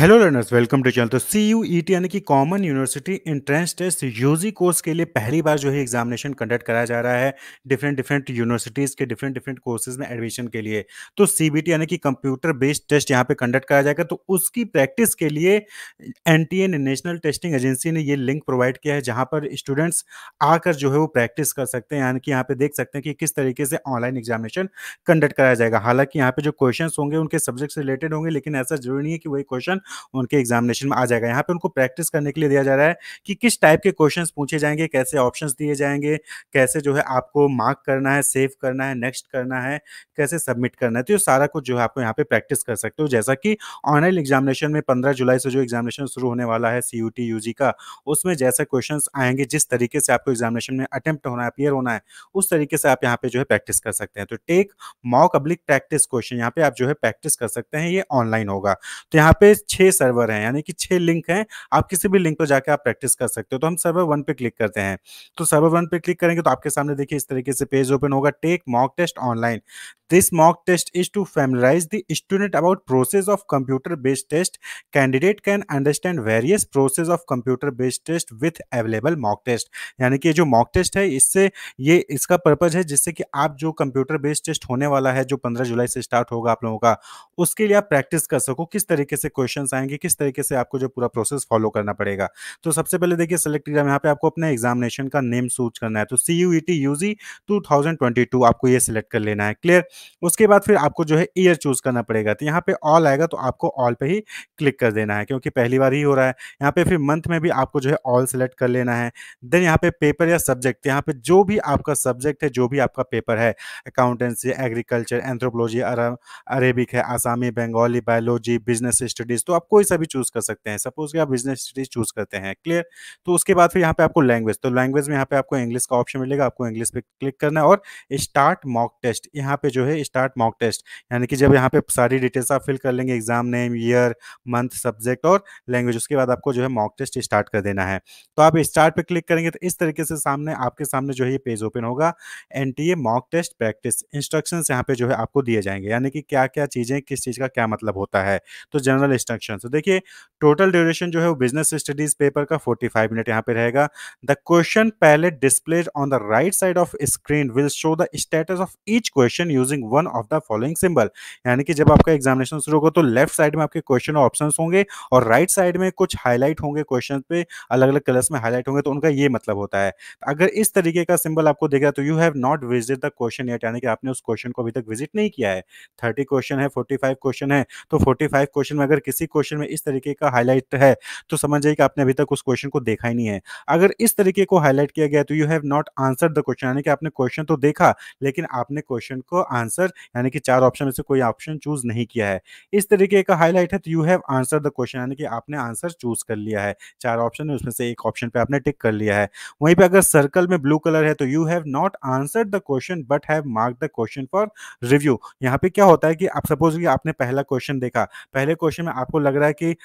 hello learners welcome to channel तो C U E T यानी कि common university entrance test UG course के लिए पहली बार जो है एग्जामिनेशन कंडक्ट कराया जा रहा है डिफरेंट डिफरेंट यूनिवर्सिटीज़ के डिफरेंट डिफरेंट कोर्सेज में एडमिशन के लिए तो सी बी टी यानी कि कंप्यूटर बेस्ड टेस्ट यहाँ पे कंडक्ट कराया जाएगा तो उसकी प्रैक्टिस के लिए N T A national testing agency ने ये लिंक प्रोवाइड किया है जहाँ पर स्टूडेंट्स आकर जो है वो प्रैक्टिस कर सकते हैं यानी कि यहाँ पे देख सकते हैं कि किस तरीके से ऑनलाइन एग्जामिनेशन कंडक्ट कराया जाएगा हालांकि यहाँ पे जो क्वेश्चन होंगे उनके सब्जेक्ट से रिलेटेड होंगे लेकिन ऐसा जरूरी नहीं है कि वही क्वेश्चन उनके एग्जामिनेशन में आ जाएगा यहाँ पे उनको प्रैक्टिस करने के लिए दिया जा रहा है कि किस टाइप के क्वेश्चन पूछे जाएंगे कैसे ऑप्शन दिए जाएंगे कैसे जो है आपको मार्क करना है सेव करना है नेक्स्ट करना है कैसे सबमिट करना है तो ये सारा कुछ जो है आपको यहाँ पे प्रैक्टिस कर सकते हो जैसा कि ऑनलाइन एग्जामिनेशन में पंद्रह जुलाई से जो एग्जामिनेशन शुरू होने वाला है C U T U G का उसमें जैसे क्वेश्चन आएंगे जिस तरीके से आपको एग्जामिनेशन में अटेम्प्ट होना है अपियर होना है उस तरीके से आप यहाँ पे जो है प्रैक्टिस कर सकते हैं तो टेक मॉक अब्लिक प्रैक्टिस क्वेश्चन यहाँ पे आप जो है प्रैक्टिस कर सकते हैं ये ऑनलाइन होगा तो यहाँ पे छह छह सर्वर हैं यानी कि छह लिंक हैं आप किसी भी लिंक पर जाकर आप प्रैक्टिस कर सकते हो तो हम सर्वर वन पे क्लिक करते हैं तो सर्वर वन पे क्लिक करेंगे तो आपके सामने देखिए इस तरीके से पेज ओपन होगा take mock test online this mock test is to familiarize the student about process of computer based test candidate can understand various process of computer based test with available mock test यानी कि जो mock test है इससे ये इसका purpose है जिससे कि आप जो कंप्यूटर बेस्ड टेस्ट होने वाला है जो पंद्रह जुलाई से स्टार्ट होगा आप लोगों का उसके लिए आप प्रैक्टिस कर सको किस तरीके से क्वेश्चन क्वेश्चंस आएंगे किस तरीके से आपको जो पूरा प्रोसेस फॉलो करना पड़ेगा तो सबसे पहले देखिए सेलेक्ट एग्जाम यहाँ पे आपको अपने एग्जामिनेशन का नेम सूच करना है तो C U E T U G two thousand twenty two आपको ये सिलेक्ट कर लेना है क्लियर उसके बाद फिर आपको जो है ईयर चूज करना पड़ेगा तो यहाँ पे ऑल आएगा तो आपको ऑल पे ही क्लिक कर देना है क्योंकि पहली बार ही हो रहा है यहाँ पे फिर मंथ में भी आपको जो है ऑल सेलेक्ट कर लेना है देन यहाँ पे पेपर या सब्जेक्ट यहाँ पे जो भी आपका सब्जेक्ट है जो भी आपका पेपर है अकाउंटेंसी एग्रीकल्चर एंथ्रोपोलॉजी अरेबिक है आसामी बंगाली बायोलॉजी बिजनेस स्टडीज तो आप कोई सा भी चूज कर सकते हैं सपोज कि आप बिजनेस स्टडीज चूज करते हैं क्लियर तो उसके बाद फिर यहाँ पे आपको लैंग्वेज तो लैंग्वेज में यहाँ पे आपको इंग्लिश का ऑप्शन मिलेगा आपको इंग्लिश पे क्लिक करना है और स्टार्ट मॉक टेस्ट यहाँ पे जो है स्टार्ट मॉक टेस्ट यानी कि जब यहाँ पे सारी डिटेल्स आप फिल कर लेंगे exam name year month subject और लैंग्वेज उसके बाद आपको जो है मॉक टेस्ट स्टार्ट कर देना है तो आप स्टार्ट पे क्लिक करेंगे तो इस तरीके से सामने आपके सामने जो है ये पेज ओपन होगा an mock test practice instruction यहाँ पे जो है आपको दिए जाएंगे यानी कि क्या क्या चीज़ें किस चीज़ का क्या मतलब होता है तो जनरल इंस्ट्रक्शन क्वेश्चन तो देखिए टोटल ड्यूरेशन जो है वो बिजनेस स्टडीज पेपर का 45 मिनट यहाँ पे रहेगा द क्वेश्चन पहले displayed on the right side of screen will show the status of each question using one of the following symbol यानी कि जब आपका एग्जामिनेशन शुरू होगा तो लेफ्ट साइड में आपके क्वेश्चन ऑप्शन होंगे और राइट right साइड में कुछ हाईलाइट होंगे क्वेश्चन पे अलग अलग कलर्स में हाईलाइट होंगे तो उनका ये मतलब होता है अगर इस तरीके का सिंबल आपको देगा तो you have not visit the question yet यानी कि आपने उस क्वेश्चन को अभी तक विजिट नहीं किया है थर्टी क्वेश्चन है फोर्टी क्वेश्चन है तो फोर्टी क्वेश्चन में अगर किसी क्वेश्चन में इस तरीके का हाईलाइट है तो समझ जाइए कि आपने अभी तक उस क्वेश्चन को देखा ही नहीं है अगर इस तरीके को हाईलाइट किया गया तो you have not answer the question यानी कि आपने क्वेश्चन तो देखा लेकिन आपने क्वेश्चन को आंसर यानी कि चार ऑप्शन में से कोई ऑप्शन चूज नहीं किया है इस तरीके का हाईलाइट है तो you have answer the question यानी कि आपने आंसर चूज कर लिया है चार ऑप्शन है उसमें से एक ऑप्शन पे आपने टिक कर लिया है वहीं पे अगर सर्कल में ब्लू कलर है तो you have not answer the question but have mark the question for review यहाँ पे क्या होता है कि आप सपोज कि आपने पहला क्वेश्चन देखा पहले क्वेश्चन में आपको लग रहा है कि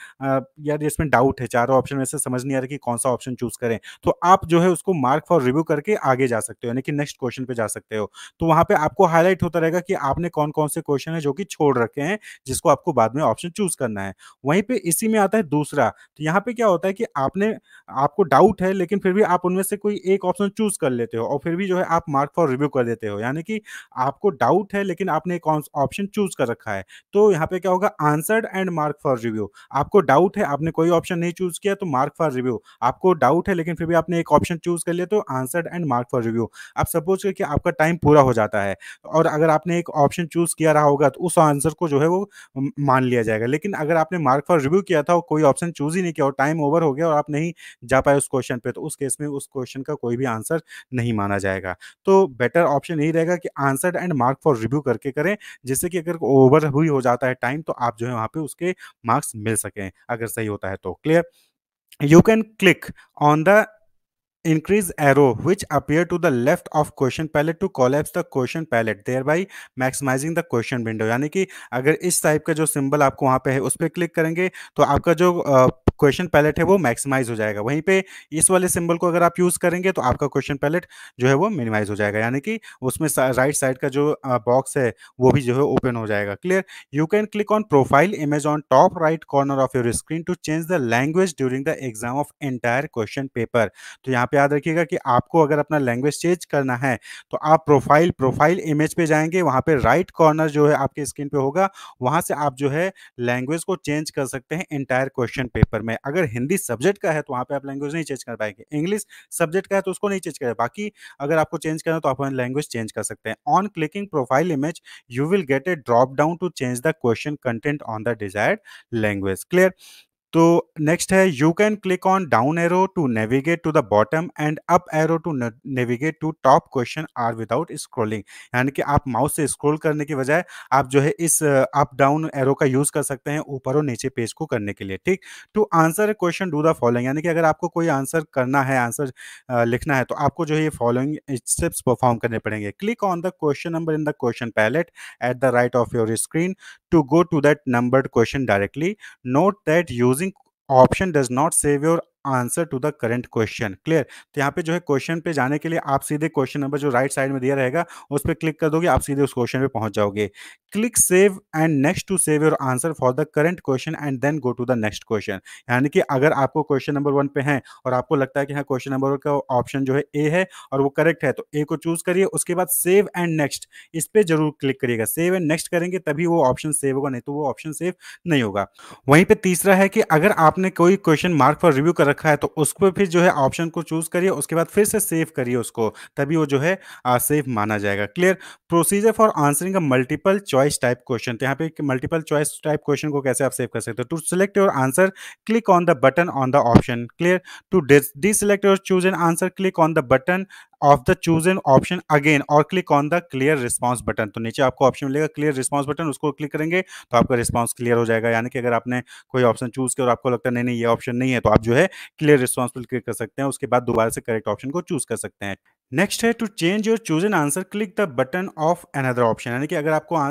यार इसमें डाउट है चारों ऑप्शन में से समझ नहीं आ रहा कि कौन सा ऑप्शन चूज करें तो आप जो है उसको मार्क फॉर रिव्यू करके आगे जा सकते हो यानी कि नेक्स्ट क्वेश्चन पे जा सकते हो तो वहां पे आपको हाईलाइट होता रहेगा कि आपने कौन कौन से क्वेश्चन है जो कि छोड़ रखे हैं जिसको आपको बाद में ऑप्शन चूज करना है वहीं पे इसी में आता है दूसरा तो यहाँ पे क्या होता है कि आपने आपको डाउट है लेकिन फिर भी आप उनमें से कोई एक ऑप्शन चूज कर लेते हो और फिर भी जो है आप मार्क फॉर रिव्यू कर देते हो यानी कि आपको डाउट है लेकिन आपने कौन ऑप्शन चूज कर रखा है तो यहाँ पे क्या होगा answered and mark for review आपको डाउट है आपने कोई ऑप्शन नहीं चूज किया तो मार्क फॉर रिव्यू आपको डाउट है लेकिन फिर भी आपने एक ऑप्शन चूज कर लिया तो answer and mark for review आप सपोज करके आपका टाइम पूरा हो जाता है और अगर आपने एक ऑप्शन चूज किया रहा होगा तो उस आंसर को जो है वो मान लिया जाएगा लेकिन अगर आपने मार्क फॉर रिव्यू किया था और कोई ऑप्शन चूज ही नहीं किया और टाइम ओवर हो गया और आप नहीं जा पाए उस क्वेश्चन पे तो उस केस में उस क्वेश्चन का कोई भी आंसर नहीं माना जाएगा तो बेटर ऑप्शन यही रहेगा कि answer and mark for review करके करें जिससे कि अगर ओवर भी हो जाता है टाइम तो आप जो है वहां पे उसके मार्क मार्क्स मिल सकें अगर सही होता है तो clear you can click on the increase arrow which appear to the left of question palette to collapse the question palette thereby maximizing the question window यानी कि अगर इस टाइप का जो सिंबल आपको वहाँ पे है उस पर क्लिक करेंगे तो आपका जो क्वेश्चन पैलेट है वो मैक्सिमाइज हो जाएगा वहीं पे इस वाले सिंबल को अगर आप यूज़ करेंगे तो आपका क्वेश्चन पैलेट जो है वो मिनिमाइज हो जाएगा यानी कि उसमें राइट साइड का जो बॉक्स है वो भी जो है ओपन हो जाएगा clear you can click on profile image on top right corner of your screen to change the language during the exam of entire question paper तो यहाँ पे याद रखिएगा कि आपको अगर अपना लैंग्वेज चेंज करना है तो आप प्रोफाइल प्रोफाइल इमेज पे जाएंगे वहाँ पे राइट कॉर्नर जो है आपके स्क्रीन पे होगा वहाँ से आप जो है लैंग्वेज को चेंज कर सकते हैं एंटायर क्वेश्चन पेपर में अगर हिंदी सब्जेक्ट का है तो वहाँ पे आप लैंग्वेज नहीं चेंज कर पाएंगे इंग्लिश सब्जेक्ट का है तो उसको नहीं चेंज करें बाकी अगर आपको चेंज करना तो आप लैंग्वेज चेंज कर सकते हैं on clicking profile image you will get a drop down to change the question content on the desired language clear तो नेक्स्ट है you can click on down arrow to navigate to the bottom and up arrow to navigate to top question are without scrolling यानी कि आप mouse से scroll करने के बजाय आप जो है इस अप डाउन एरो का यूज़ कर सकते हैं ऊपर और नीचे पेज को करने के लिए ठीक to answer question do the following यानी कि अगर आपको कोई आंसर करना है आंसर uh, लिखना है तो आपको जो है ये फॉलोइंग स्टेप्स परफॉर्म करने पड़ेंगे click on the question number in the question palette at the right of your screen to go to that numbered question directly note that using option does not save your answer to the current question clear तो यहाँ पे जो है question पे जाने के लिए आप सीधे क्वेश्चन नंबर जो राइट साइड में दिया रहेगा उस पर क्लिक कर दोगे आप सीधे उस क्वेश्चन पे पहुंच जाओगे click save and next to save your answer for the current question and then go to the next question यानी कि अगर आपको क्वेश्चन नंबर वन पे है और आपको लगता है कि हाँ क्वेश्चन नंबर वन का ऑप्शन जो है ए है और वो करेक्ट है तो ए को चूज करिए उसके बाद सेव एंड नेक्स्ट इस पर जरूर क्लिक करिएगा सेव एंड नेक्स्ट करेंगे तभी वो ऑप्शन सेव होगा नहीं तो वो ऑप्शन सेव नहीं होगा वहीं पर तीसरा है कि अगर आपने कोई क्वेश्चन मार्क फॉर रिव्यू कर रखा है तो उसको फिर जो है ऑप्शन को चूज करिए उसके बाद फिर से सेव करिए उसको तभी वो जो है सेव माना जाएगा clear procedure for answering multiple choice type question यहाँ पे मल्टीपल चॉइस टाइप क्वेश्चन को कैसे आप सेव कर सकते हो to select your answer click on the button on the option clear to deselect your chosen answer click on the button of the chosen option again और click on the clear response button तो नीचे आपको option मिलेगा clear response button उसको click करेंगे तो आपका response clear हो जाएगा यानी कि अगर आपने कोई ऑप्शन चूज किया और आपको लगता है नहीं नहीं ये ऑप्शन नहीं है तो आप जो है क्लियर रिस्पॉन्स पर क्लिक कर सकते हैं उसके बाद दोबारा से करेक्ट ऑप्शन को चूज कर सकते हैं नेक्स्ट है to change your chosen answer click the button of another option यानी कि अगर आपको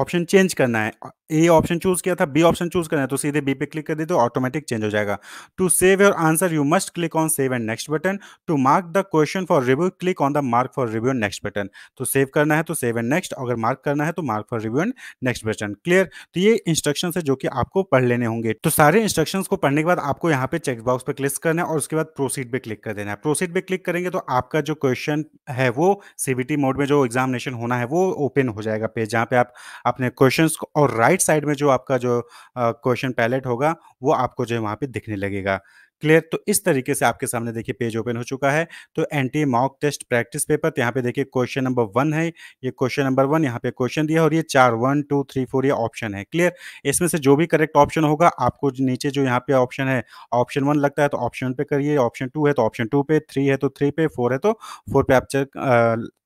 ऑप्शन चेंज करना है ए ऑप्शन चूज किया था बी ऑप्शन चूज करना है तो सीधे बी पे क्लिक कर देते तो ऑटोमेटिक चेंज हो जाएगा to save your answer you must click on save and next button to mark the question for review click on the mark for review and next button तो save करना है तो save and next अगर mark करना है तो mark for review and next button clear तो ये इंस्ट्रक्शन है जो कि आपको पढ़ लेने होंगे तो सारे इंस्ट्रक्शन को पढ़ने के बाद आपको यहाँ पे चेकबॉक्स पे क्लिक करना है और उसके बाद प्रोसीड पे क्लिक कर देना है प्रोसीड पे क्लिक करेंगे तो आपका जो क्वेश्चन है वो सीबीटी मोड में जो एग्जामिनेशन होना है वो ओपन हो जाएगा पेज जहाँ पे आप अपने क्वेश्चन और राइट राइट साइड में जो आपका जो क्वेश्चन पैलेट होगा वो आपको जो है वहाँ पे दिखने लगेगा क्लियर तो इस तरीके से आपके सामने देखिए पेज ओपन हो चुका है तो एंटी मॉक टेस्ट प्रैक्टिस पेपर यहाँ पे देखिए क्वेश्चन नंबर वन है ये क्वेश्चन नंबर वन यहाँ पे क्वेश्चन दिया और ये चार वन टू थ्री फोर ये ऑप्शन है क्लियर इसमें से जो भी करेक्ट ऑप्शन होगा आपको नीचे जो यहाँ पे ऑप्शन है ऑप्शन वन लगता है तो ऑप्शन पे करिए ऑप्शन टू है तो ऑप्शन टू पे थ्री है तो थ्री पे फोर है तो फोर पे आप चेक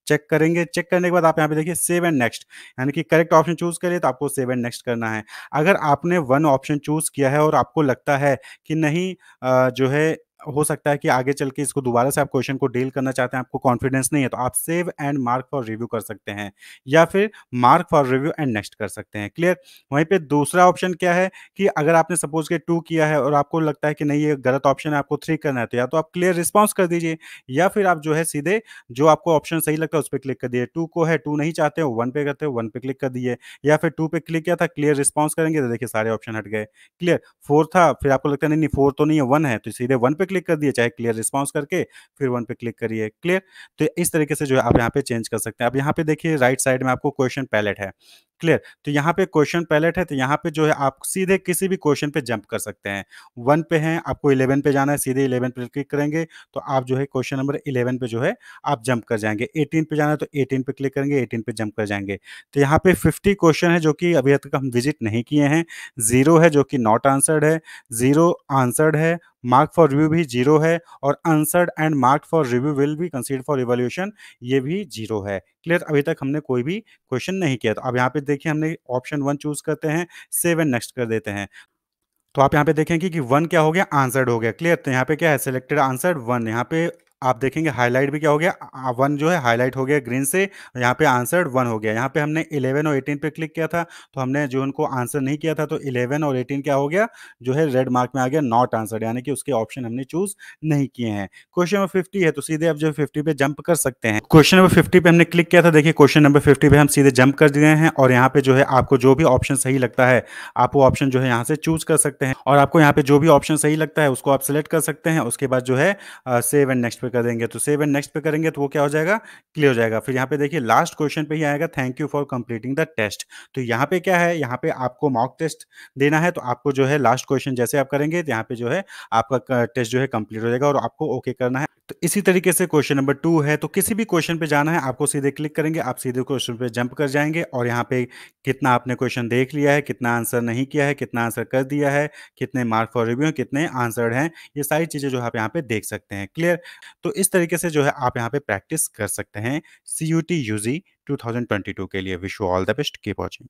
चेक करेंगे चेक करने के बाद आप यहाँ पे देखिए सेव एंड नेक्स्ट यानी कि करेक्ट ऑप्शन चूज करिए तो आपको सेव एंड नेक्स्ट करना है अगर आपने वन ऑप्शन चूज किया है और आपको लगता है कि नहीं जो है हो सकता है कि आगे चल के इसको दोबारा से आप क्वेश्चन को डील करना चाहते हैं आपको कॉन्फिडेंस नहीं है तो आप save and mark for review कर सकते हैं या फिर mark for review and next कर सकते हैं क्लियर वहीं पे दूसरा ऑप्शन क्या है कि अगर आपने सपोज के टू किया है और आपको लगता है कि नहीं ये गलत ऑप्शन है आपको थ्री करना है तो या तो आप क्लियर रिस्पॉन्स कर दीजिए या फिर आप जो है सीधे जो आपको ऑप्शन सही लगता है उस पर क्लिक कर दिए टू को है टू नहीं चाहते हो वन पे करते हो वन पे क्लिक कर दिए या फिर टू पे क्लिक किया था क्लियर रिस्पॉन्स करेंगे तो देखिए सारे ऑप्शन हट गए क्लियर फोर था फिर आपको लगता है नहीं फोर तो नहीं है वन है तो सीधे वन पे क्लिक कर दिए चाहे क्लियर रिस्पॉन्स करके फिर वन पे क्लिक करिए क्लियर तो इस तरीके से जो है आप यहाँ पे चेंज कर सकते हैं अब यहाँ पे देखिए राइट साइड में आपको क्वेश्चन पैलेट है क्लियर तो यहाँ पे क्वेश्चन पैलेट है तो यहाँ पे जो है आप सीधे किसी भी क्वेश्चन पे जंप कर सकते हैं वन पे हैं आपको इलेवन पे जाना है सीधे इलेवन पे क्लिक करेंगे तो आप जो है क्वेश्चन नंबर इलेवन पे जो है आप जंप कर जाएंगे एटीन पे जाना है तो एटीन पे क्लिक करेंगे एटीन पे जंप कर जाएंगे तो यहाँ पे फिफ्टी क्वेश्चन है जो कि अभी तक हम विजिट नहीं किए हैं जीरो है जो कि नॉट आंसर्ड है जीरो आंसर्ड है मार्क फॉर रिव्यू भी जीरो है और answered and mark for review will be consider for revolution ये भी जीरो है क्लियर अभी तक हमने कोई भी क्वेश्चन नहीं किया तो अब यहाँ पे देखिए हमने ऑप्शन वन चूज करते हैं सेवन नेक्स्ट कर देते हैं तो आप यहाँ पे देखेंगे कि वन क्या हो गया आंसर्ड हो गया क्लियर तो यहाँ पे क्या है सिलेक्टेड आंसर वन यहाँ पे आप देखेंगे हाईलाइट भी क्या हो गया वन जो है हाईलाइट हो गया ग्रीन से यहाँ पे आंसर वन हो गया यहाँ पे हमने इलेवन और एटीन पे क्लिक किया था तो हमने जो उनको आंसर नहीं किया था तो इलेवन और एटीन क्या हो गया जो है रेड मार्क में आ गया नॉट आंसर यानी कि उसके ऑप्शन हमने चूज नहीं किए हैं क्वेश्चन नंबर फिफ्टी है तो सीधे आप जो फिफ्टी पे जंप कर सकते हैं क्वेश्चन नंबर फिफ्टी पे हमने क्लिक किया था देखिए क्वेश्चन नंबर फिफ्टी पे हम सीधे जंप कर दिए हैं और यहाँ पे जो है आपको जो भी ऑप्शन सही लगता है आप वो ऑप्शन जो है यहाँ से चूज कर सकते हैं और आपको यहाँ पे जो भी ऑप्शन सही लगता है उसको आप सिलेक्ट कर सकते हैं उसके बाद जो है सेव एंड नेक्स्ट कर देंगे तो सेव एंड नेक्स्ट पे करेंगे तो वो क्या हो जाएगा क्लियर हो जाएगा फिर यहाँ पे देखिए लास्ट क्वेश्चन पे ही आएगा thank you for completing the test तो यहाँ पे क्या है यहाँ पे आपको मॉक टेस्ट देना है तो आपको जो है लास्ट क्वेश्चन जैसे आप करेंगे तो यहाँ पे जो है आपका टेस्ट जो है कंप्लीट हो जाएगा और आपको ओके okay करना है तो इसी तरीके से क्वेश्चन नंबर टू है तो किसी भी क्वेश्चन पे जाना है आपको सीधे क्लिक करेंगे आप सीधे क्वेश्चन पे जंप कर जाएंगे और यहाँ पे कितना आपने क्वेश्चन देख लिया है कितना आंसर नहीं किया है कितना आंसर कर दिया है कितने मार्क फॉर रिव्यू कितने आंसर्ड हैं ये सारी चीज़ें जो आप यहाँ पे देख सकते हैं क्लियर तो इस तरीके से जो है आप यहाँ पे प्रैक्टिस कर सकते हैं C U T U G two के लिए wish you all the best keep watching